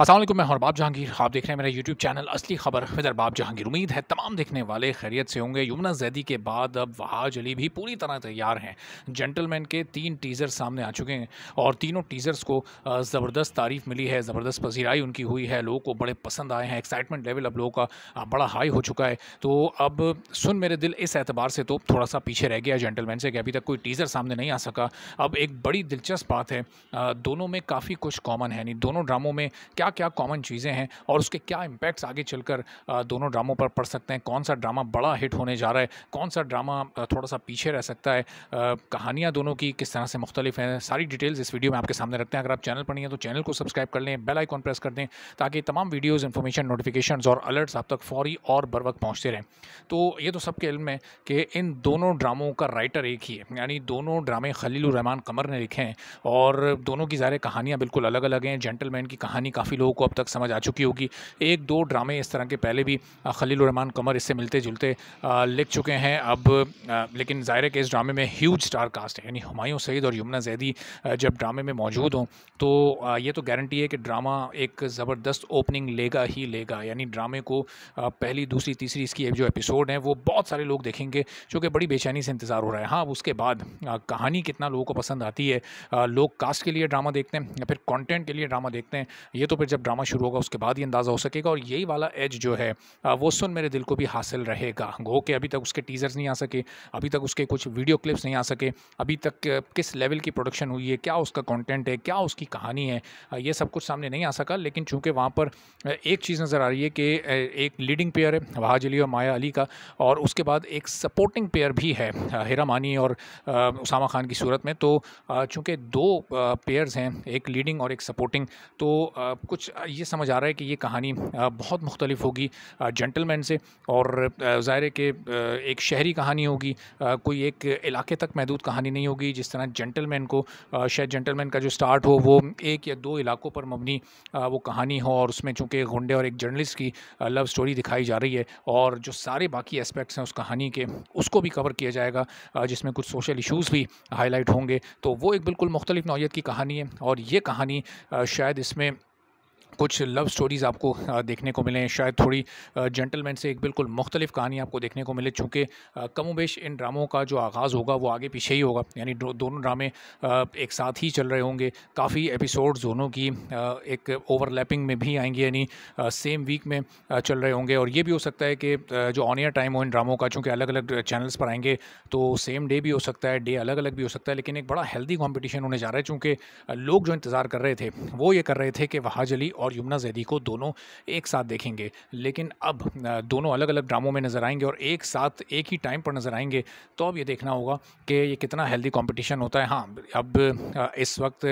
असल मैं हरबाब जहांगीर आप देख रहे हैं मेरा यूट्यूब चैनल असली खबर विदरबाब जहांगीर उम्मीद है तमाम देखने वाले खैरियत से होंगे यमुना जैदी के बाद अब वहाज अली भी पूरी तरह तैयार हैं जेंटलमैन के तीन टीज़र सामने आ चुके हैं और तीनों टीज़र्स को ज़बरदस्त तारीफ़ मिली है ज़बरदस्त पसीराई उनकी हुई है लोगों को बड़े पसंद आए हैं एक्साइटमेंट लेवल अब लोगों का बड़ा हाई हो चुका है तो अब सुन मेरे दिल इस एतबार से तो थोड़ा सा पीछे रह गया जेंटलमैन से कि अभी तक कोई टीज़र सामने नहीं आ सका अब एक बड़ी दिलचस्प बात है दोनों में काफ़ी कुछ कॉमन है यानी दोनों ड्रामों में क्या क्या क्या कॉमन चीज़ें हैं और उसके क्या इम्पैक्ट्स आगे चलकर दोनों ड्रामों पर पड़ सकते हैं कौन सा ड्रामा बड़ा हिट होने जा रहा है कौन सा ड्रामा थोड़ा सा पीछे रह सकता है कहानियाँ दोनों की किस तरह से मुख्तलिफ हैं सारी डिटेल्स इस वीडियो में आपके सामने रखते हैं अगर आप चैनल पर नहीं हैं तो चैनल को सब्सक्राइब कर लें बेल आइकॉन प्रेस कर दें ताकि तमाम वीडियोज़ इन्फॉर्मेशन नोटिफिकेशन और अलर्ट्स आप तक फौरी और बर वक्त पहुँचते रहें तो ये तो सबके इल्म है कि इन दोनों ड्रामों का राइटर एक ही है यानी दोनों ड्रामे खलील रहमान कमर ने लिखे हैं और दोनों की ज़ाहिर कहानियाँ बिल्कुल अलग अलग हैं जेंटलमैन की कहानी काफ़ी लोगों को अब तक समझ आ चुकी होगी एक दो ड्रामे इस तरह के पहले भी खलील रहमान कमर इससे मिलते जुलते लिख चुके हैं अब लेकिन ज़ाहिर के इस ड्रामे में ह्यूज स्टार कास्ट है यानी हमायूं सईद और यमुना जैदी जब ड्रामे में मौजूद हों तो ये तो गारंटी है कि ड्रामा एक ज़बरदस्त ओपनिंग लेगा ही लेगा यानी ड्रामे को पहली दूसरी तीसरी इसकी जो एपिसोड है वो बहुत सारे लोग देखेंगे जो कि बड़ी बेचैनी से इंतज़ार हो रहा है हाँ उसके बाद कहानी कितना लोगों को पसंद आती है लोग कास्ट के लिए ड्रामा देखते हैं या फिर कॉन्टेंट के लिए ड्रामा देखते हैं ये तो फिर जब ड्रामा शुरू होगा उसके बाद ही अंदाज़ा हो सकेगा और यही वाला एज जो है वो सुन मेरे दिल को भी हासिल रहेगा गो के अभी तक उसके टीज़र्स नहीं आ सके अभी तक उसके कुछ वीडियो क्लिप्स नहीं आ सके अभी तक किस लेवल की प्रोडक्शन हुई है क्या उसका कॉन्टेंट है क्या उसकी कहानी है ये सब कुछ सामने नहीं आ सका लेकिन चूँकि वहाँ पर एक चीज़ नज़र आ रही है कि एक लीडिंग पेयर है वहाज अली और माया अली का और उसके बाद एक सपोर्टिंग पेयर भी है हेरा मानी और उसामा खान की सूरत में तो चूँकि दो पेयर्स हैं एक लीडिंग और एक सपोर्टिंग तो कुछ कुछ ये समझ आ रहा है कि ये कहानी बहुत मुख्तलिफ होगी जेंटलमैन से और ज़ाहिर है कि एक शहरी कहानी होगी कोई एक इलाके तक महदूद कहानी नहीं होगी जिस तरह जेंटलमैन को शायद जेंटलमैन का जो स्टार्ट हो वो एक या दो इलाकों पर मबनी वो कहानी हो और उसमें चूँकि गुंडे और एक जर्नलिस्ट की लव स्टोरी दिखाई जा रही है और जो सारे बाकी एस्पेक्ट्स हैं उस कहानी के उसको भी कवर किया जाएगा जिसमें कुछ सोशल इशूज़ भी हाईलाइट होंगे तो वो एक बिल्कुल मुख्तलिफ नौीयत की कहानी है और ये कहानी शायद इसमें कुछ लव स्टोरीज़ आपको देखने को मिले शायद थोड़ी जेंटलमैन से एक बिल्कुल मुख्तलिफ कहानी आपको देखने को मिले चूँकि कमोबेश इन ड्रामों का जो आगाज़ होगा वो आगे पीछे ही होगा यानी दोनों ड्रामे एक साथ ही चल रहे होंगे काफ़ी एपिसोड्स दोनों की एक ओवरलैपिंग में भी आएंगे यानी सेम वीक में चल रहे होंगे और ये भी हो सकता है कि जो ऑन ईयर टाइम हो इन ड्रामों का चूँकि अलग अलग चैनल्स पर आएंगे तो सेम डे भी हो सकता है डे अलग अलग भी हो सकता है लेकिन एक बड़ा हेल्दी कॉम्पिटिशन होने जा रहा है चूँकि लोग जो इंतज़ार कर रहे थे वो ये कर रहे थे कि वहाजली और यमुना जैदी को दोनों एक साथ देखेंगे लेकिन अब दोनों अलग अलग ड्रामों में नज़र आएंगे और एक साथ एक ही टाइम पर नज़र आएंगे तो अब ये देखना होगा कि ये कितना हेल्दी कॉम्पिटिशन होता है हाँ अब इस वक्त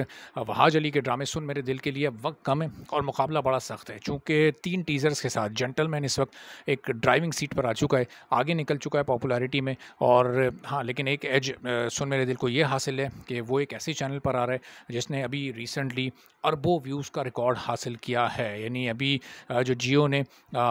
वहाज अली के ड्रामे सुन मेरे दिल के लिए वक्त कम है और मुकाबला बड़ा सख्त है चूँकि तीन टीज़र्स के साथ जेंटलमैन इस वक्त एक ड्राइविंग सीट पर आ चुका है आगे निकल चुका है पॉपुलरिटी में और हाँ लेकिन एक एज सुन मेरे दिल को ये हासिल है कि वो एक ऐसे चैनल पर आ रहा है जिसने अभी रिसेंटली अरबों व्यूज़ का रिकॉर्ड हासिल किया है यानी अभी जो जियो ने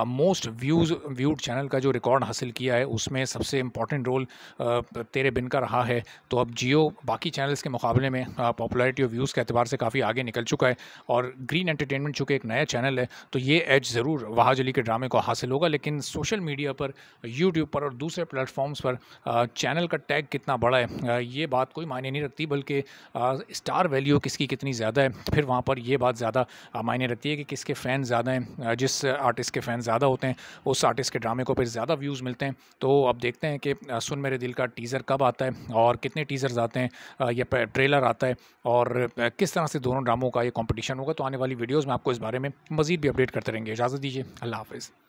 मोस्ट व्यूज़ व्यूड चैनल का जो रिकॉर्ड हासिल किया है उसमें सबसे इम्पॉर्टेंट रोल तेरे बिन का रहा है तो अब जियो बाकी चैनल्स के मुकाबले में पॉपुलरिटी और व्यूज़ के अतबार से काफ़ी आगे निकल चुका है और ग्रीन एंटरटेनमेंट चूँकि एक नया चैनल है तो ये एज ज़रूर वहाज अली के ड्रामे को हासिल होगा लेकिन सोशल मीडिया पर यूट्यूब पर और दूसरे प्लेटफॉर्म्स पर चैनल का टैग कितना बड़ा है ये बात कोई मायने नहीं रखती बल्कि स्टार वैल्यू किसकी कितनी ज़्यादा है फिर वहाँ पर यह बात ज़्यादा मायने रहती है कि किसके फ़ैन ज़्यादा हैं जिस आर्टिस्ट के फ़ैन ज़्यादा होते हैं उस आर्टिस्ट के ड्रामे को फिर ज़्यादा व्यूज़ मिलते हैं तो अब देखते हैं कि सुन मेरे दिल का टीज़र कब आता है और कितने टीज़र्स आते हैं या ट्रेलर आता है और किस तरह से दोनों ड्रामों का ये कॉम्पिटिशन होगा तो आने वाली वीडियोज़ में आपको इस बारे में मज़ीद भी अपडेट करते रहेंगे इजाज़त दीजिए अल्लाह हाफिज़